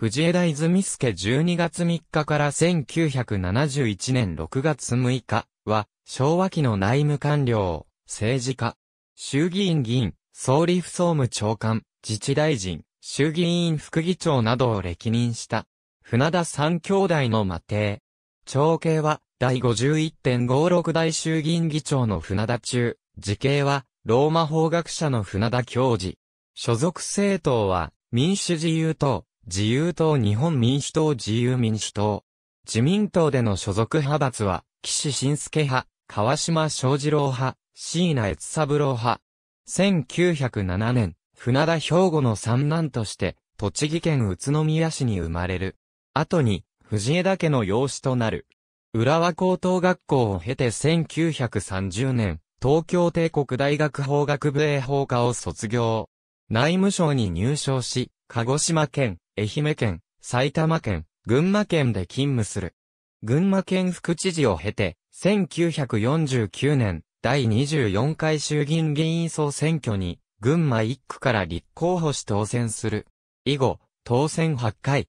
藤枝泉助12月3日から1971年6月6日は、昭和期の内務官僚、政治家、衆議院議員、総理府総務長官、自治大臣、衆議院副議長などを歴任した、船田三兄弟の魔帝。長兄は、第51.56代衆議院議長の船田中、時兄は、ローマ法学者の船田教授。所属政党は、民主自由党、自由党日本民主党自由民主党。自民党での所属派閥は、岸信介派、川島昌二郎派、椎名悦三郎派。1907年、船田兵庫の三男として、栃木県宇都宮市に生まれる。後に、藤枝家の養子となる。浦和高等学校を経て1930年、東京帝国大学法学部営法科を卒業。内務省に入省し、鹿児島県愛媛県、埼玉県、群馬県で勤務する。群馬県副知事を経て、1949年、第24回衆議院議員総選挙に、群馬1区から立候補し当選する。以後、当選8回。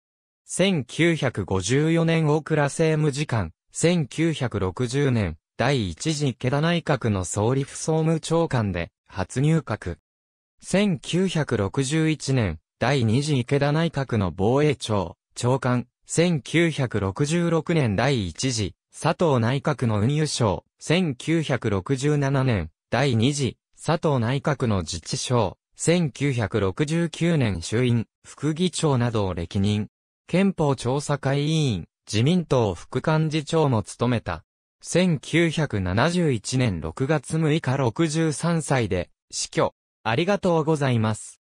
1954年大倉政務次官、1960年、第1次池田内閣の総理府総務長官で、初入閣。1961年、第二次池田内閣の防衛庁、長官、1966年第一次、佐藤内閣の運輸省、1967年、第二次、佐藤内閣の自治省、1969年衆院、副議長などを歴任。憲法調査会委員、自民党副幹事長も務めた。1971年6月6日63歳で死去。ありがとうございます。